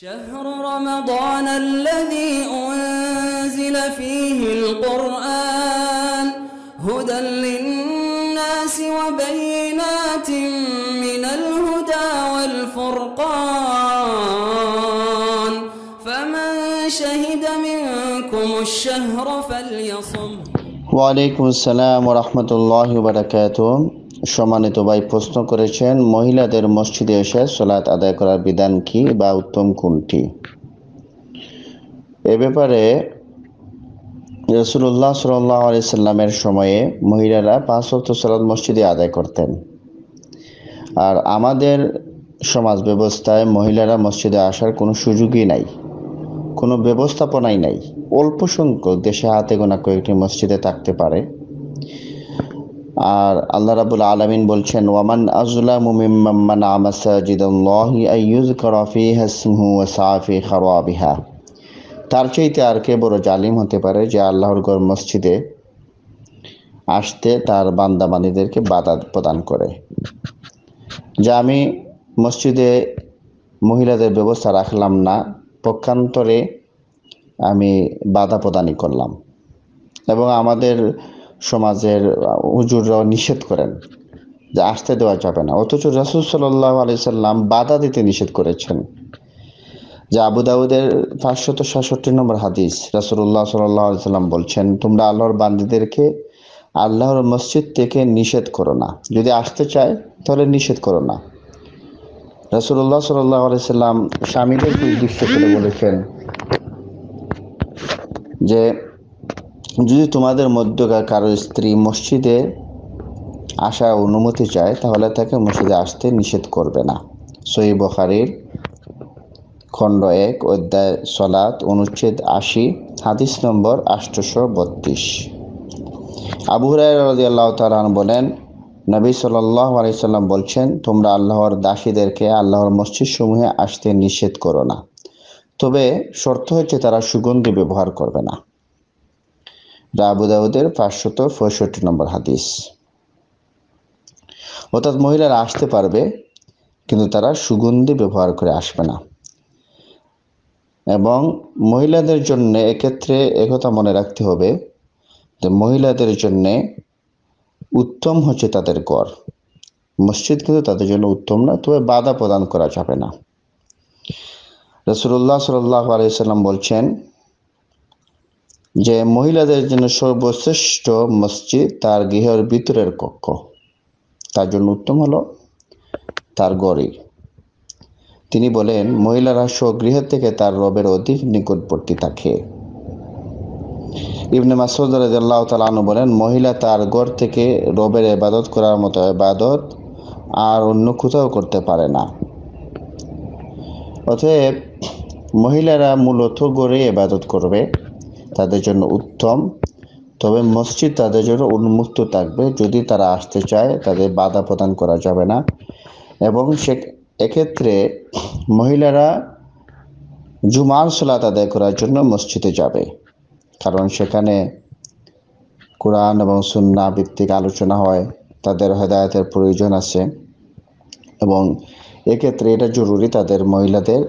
شهر رمضان الذي أنزل فيه القرآن هدى للناس وبينات من الهدى والفرقان فمن شهد منكم الشهر فليصم وعليكم السلام ورحمة الله وبركاته সম্মানিত ভাই প্রশ্ন করেছেন মহিলাদের মসজিদে এসে সলাৎ আদায় করার বিধান কি বা উত্তম কোনটি এ ব্যাপারে রসুল্লাহ সাল্লাহ আলাইসাল্লামের সময়ে মহিলারা পাঁচ অর্থ সলাদ মসজিদে আদায় করতেন আর আমাদের সমাজ ব্যবস্থায় মহিলারা মসজিদে আসার কোনো সুযোগই নাই কোনো ব্যবস্থাপনাই নাই অল্প সংখ্যক দেশে হাতে গোনা কয়েকটি মসজিদে থাকতে পারে আর আল্লাহ রাবুল আলমিন বলছেন ওয়ামান আজলা মুমিমান আমাসাজিদাল্লাহি আইয়ুজ করাফি হাসমহু ওয়াসাফি খারাবিহা তার চাইতে আর কে বড় জালিম হতে পারে যে আল্লাহর গর মসজিদে আসতে তার বান্দাবানিদেরকে বাধা প্রদান করে যে আমি মসজিদে মহিলাদের ব্যবস্থা রাখলাম না পক্ষান্তরে আমি বাধা প্রদানই করলাম এবং আমাদের সমাজের হুজুররাও নিষেধ করেন যে আসতে দেওয়া যাবে না অথচ রাসুল সাল্লাহ আলাইসাল্লাম বাধা দিতে নিষেধ করেছেন যে আবু পাঁচশত সাতষট্টি নম্বর হাদিস রাসুল্লাহ সাল্লাহ সাল্লাম বলছেন তোমরা আল্লাহর বান্দিদেরকে আল্লাহর মসজিদ থেকে নিষেধ করো না যদি আসতে চায় তাহলে নিষেধ করো না রাসুল্লাহ সাল্লাহ আলাইসাল্লাম স্বামীদেরকে উদ্দেশ্য করে বলেছেন যে যদি তোমাদের মধ্যকার কারো স্ত্রী মসজিদে আসার অনুমতি চায় তাহলে তাকে মসজিদে আসতে নিষেধ করবে না সই বখারির খণ্ড এক অধ্যায় সলাত অনুচ্ছেদ আশি হাদিস নম্বর আষ্টশো বত্রিশ আবু রাজি আল্লাহ তালান বলেন নবী সাল্লাহ আলাইসাল্লাম বলছেন তোমরা আল্লাহর দাসীদেরকে আল্লাহর মসজিদ সমূহে আসতে নিষেধ করো না তবে শর্ত হচ্ছে তারা সুগন্ধি ব্যবহার করবে না যা আবুদাউদের পাঁচশত পঁয়ষট্টি নম্বর হাদিস অর্থাৎ মহিলারা আসতে পারবে কিন্তু তারা সুগন্ধি ব্যবহার করে আসবে না এবং মহিলাদের জন্য এক্ষেত্রে একথা মনে রাখতে হবে যে মহিলাদের জন্যে উত্তম হচ্ছে তাদের কর মসজিদ কিন্তু তাদের জন্য উত্তম না তবে বাধা প্রদান করা যাবে না রসুল্লাহ সাল্লাহ আলাইসাল্লাম বলছেন যে মহিলাদের জন্য সর্বশ্রেষ্ঠ মসজিদ তার গৃহের ভিতরের কক্ষ তার জন্য উত্তম হলো তার গড়ি তিনি বলেন মহিলারা স্বগৃহ থেকে তার রবের অধিক নিকটবর্তী থাকে ইবনে মাসুদ রাজাল্লাহ তালানু বলেন মহিলা তার ঘর থেকে রবের এবাদত করার মতো এবাদত আর অন্য কোথাও করতে পারে না অতএব মহিলারা মূলত গড়ে এবাদত করবে তাদের জন্য উত্তম তবে মসজিদ তাদের জন্য উন্মুক্ত থাকবে যদি তারা আসতে চায় তাদের বাধা প্রদান করা যাবে না এবং সে এক্ষেত্রে মহিলারা জুমার সোলাত আদায় করার জন্য মসজিদে যাবে কারণ সেখানে কোরআন এবং সুন্না ভিত্তিক আলোচনা হয় তাদের হেদায়তের প্রয়োজন আছে এবং এক্ষেত্রে এটা জরুরি তাদের মহিলাদের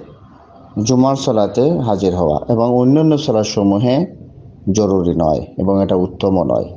জুমার সলাতে হাজির হওয়া এবং অন্যান্য সলাসমূহে জরুরি নয় এবং এটা উত্তমও নয়